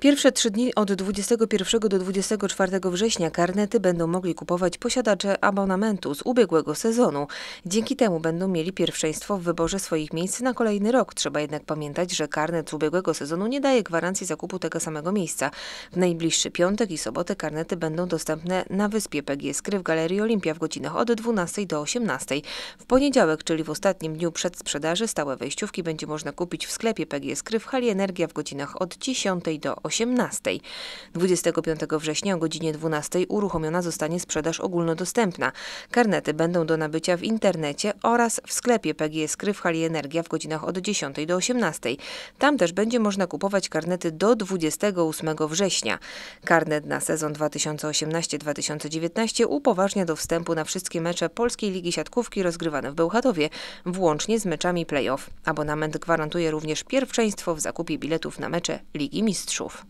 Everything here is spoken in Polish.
Pierwsze trzy dni od 21 do 24 września karnety będą mogli kupować posiadacze abonamentu z ubiegłego sezonu. Dzięki temu będą mieli pierwszeństwo w wyborze swoich miejsc na kolejny rok. Trzeba jednak pamiętać, że karnet z ubiegłego sezonu nie daje gwarancji zakupu tego samego miejsca. W najbliższy piątek i sobotę karnety będą dostępne na wyspie PGS Kry w Galerii Olimpia w godzinach od 12 do 18. W poniedziałek, czyli w ostatnim dniu przed sprzedaży, stałe wejściówki będzie można kupić w sklepie PGS Kry w hali Energia w godzinach od 10 do 18. 25 września o godzinie 12 uruchomiona zostanie sprzedaż ogólnodostępna. Karnety będą do nabycia w internecie oraz w sklepie PGS Kry w hali Energia w godzinach od 10 do 18. Tam też będzie można kupować karnety do 28 września. Karnet na sezon 2018-2019 upoważnia do wstępu na wszystkie mecze Polskiej Ligi Siatkówki rozgrywane w Bełchatowie, włącznie z meczami playoff. Abonament gwarantuje również pierwszeństwo w zakupie biletów na mecze Ligi Mistrzów.